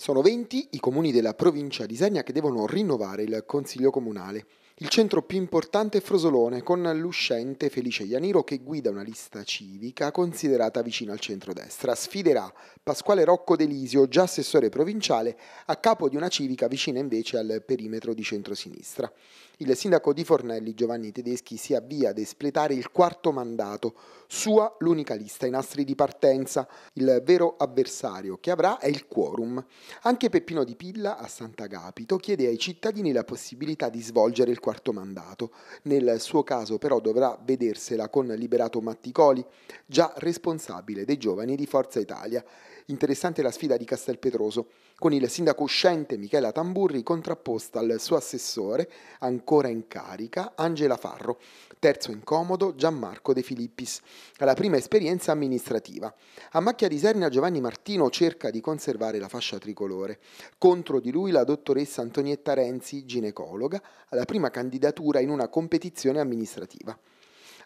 Sono 20 i comuni della provincia di Isernia che devono rinnovare il Consiglio comunale. Il centro più importante è Frosolone, con l'uscente Felice Ianiro che guida una lista civica considerata vicino al centro-destra. Sfiderà Pasquale Rocco Delisio, già assessore provinciale, a capo di una civica vicina invece al perimetro di centro-sinistra. Il sindaco di Fornelli, Giovanni Tedeschi, si avvia ad espletare il quarto mandato, sua l'unica lista ai nastri di partenza. Il vero avversario che avrà è il quorum. Anche Peppino di Pilla, a Sant'Agapito, chiede ai cittadini la possibilità di svolgere il quarto quarto mandato. Nel suo caso però dovrà vedersela con Liberato Matticoli, già responsabile dei giovani di Forza Italia. Interessante la sfida di Castelpetroso, con il sindaco uscente Michela Tamburri contrapposta al suo assessore, ancora in carica, Angela Farro, terzo incomodo Gianmarco De Filippis, alla prima esperienza amministrativa. A macchia di Serna Giovanni Martino cerca di conservare la fascia tricolore. Contro di lui la dottoressa Antonietta Renzi, ginecologa, alla prima candidatura candidatura in una competizione amministrativa.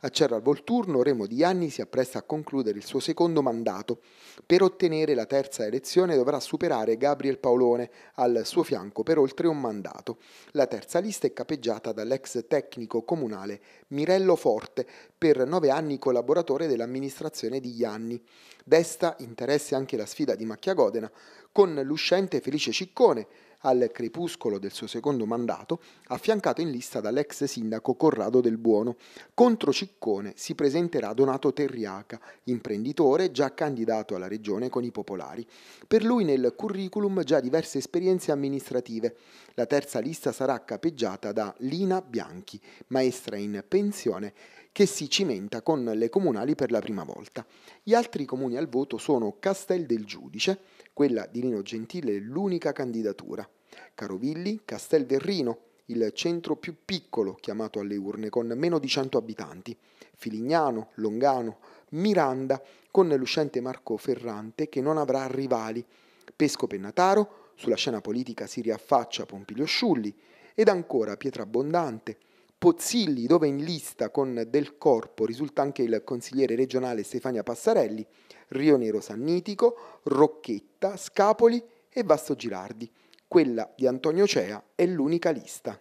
A Cerra Volturno Remo Dianni si appresta a concludere il suo secondo mandato. Per ottenere la terza elezione dovrà superare Gabriel Paolone al suo fianco per oltre un mandato. La terza lista è capeggiata dall'ex tecnico comunale Mirello Forte, per nove anni collaboratore dell'amministrazione di Ianni. Desta interesse anche la sfida di Macchiagodena con l'uscente Felice Ciccone, al crepuscolo del suo secondo mandato, affiancato in lista dall'ex sindaco Corrado del Buono. Contro Ciccone si presenterà Donato Terriaca, imprenditore già candidato alla regione con i popolari. Per lui nel curriculum già diverse esperienze amministrative. La terza lista sarà capeggiata da Lina Bianchi, maestra in pensione che si cimenta con le comunali per la prima volta. Gli altri comuni al voto sono Castel del Giudice, quella di Nino Gentile è l'unica candidatura, Carovilli, Castel del Rino, il centro più piccolo chiamato alle urne con meno di 100 abitanti, Filignano, Longano, Miranda con l'uscente Marco Ferrante che non avrà rivali, Pesco Pennataro, sulla scena politica si riaffaccia Pompilio Sciulli ed ancora Pietra Abbondante, Pozzilli, dove in lista con Del Corpo risulta anche il consigliere regionale Stefania Passarelli, Rio Nero Sannitico, Rocchetta, Scapoli e Vasto Girardi. Quella di Antonio Cea è l'unica lista.